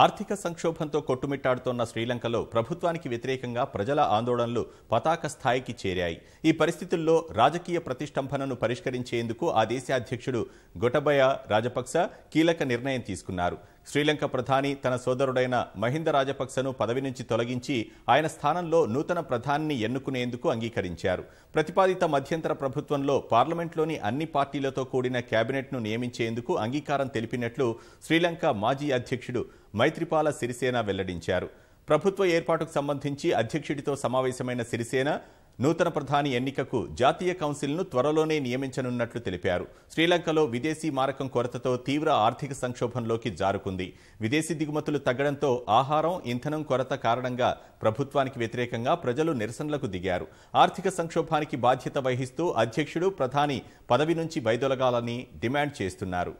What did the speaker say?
ఆర్థిక సంక్షోభంతో కొట్టుమిట్టాడుతోన్న శ్రీలంకలో ప్రభుత్వానికి వ్యతిరేకంగా ప్రజల ఆందోళనలు పతాక స్థాయికి చేరాయి ఈ పరిస్థితుల్లో రాజకీయ ప్రతిష్టంభనను పరిష్కరించేందుకు ఆ దేశ అధ్యక్షుడు గొటబయ రాజపక్స కీలక నిర్ణయం తీసుకున్నారు శ్రీలంక ప్రధాని తన సోదరుడైన మహింద రాజపక్సను పదవి నుంచి తొలగించి ఆయన స్థానంలో నూతన ప్రధానిని ఎన్నుకునేందుకు అంగీకరించారు ప్రతిపాదిత మధ్యంతర ప్రభుత్వంలో పార్లమెంట్లోని అన్ని పార్టీలతో కూడిన కేబినెట్ను నియమించేందుకు అంగీకారం తెలిపినట్లు శ్రీలంక మాజీ అధ్యక్షుడు మైత్రిపాల సిరిసేన వెల్లడించారు ప్రభుత్వ ఏర్పాటుకు సంబంధించి అధ్యక్షుడితో సమావేశమైన సిరిసేన నూతన ప్రధాని ఎన్నికకు జాతీయ కౌన్సిల్ను త్వరలోనే నియమించనున్నట్లు తెలిపారు శ్రీలంకలో విదేశీ మారకం కొరతతో తీవ్ర ఆర్థిక సంక్షోభంలోకి జారుకుంది విదేశీ దిగుమతులు తగ్గడంతో ఆహారం ఇంధనం కొరత కారణంగా ప్రభుత్వానికి వ్యతిరేకంగా ప్రజలు నిరసనలకు దిగారు ఆర్థిక సంక్షోభానికి బాధ్యత వహిస్తూ అధ్యక్షుడు ప్రధాని పదవి నుంచి వైదొలగాలని డిమాండ్ చేస్తున్నారు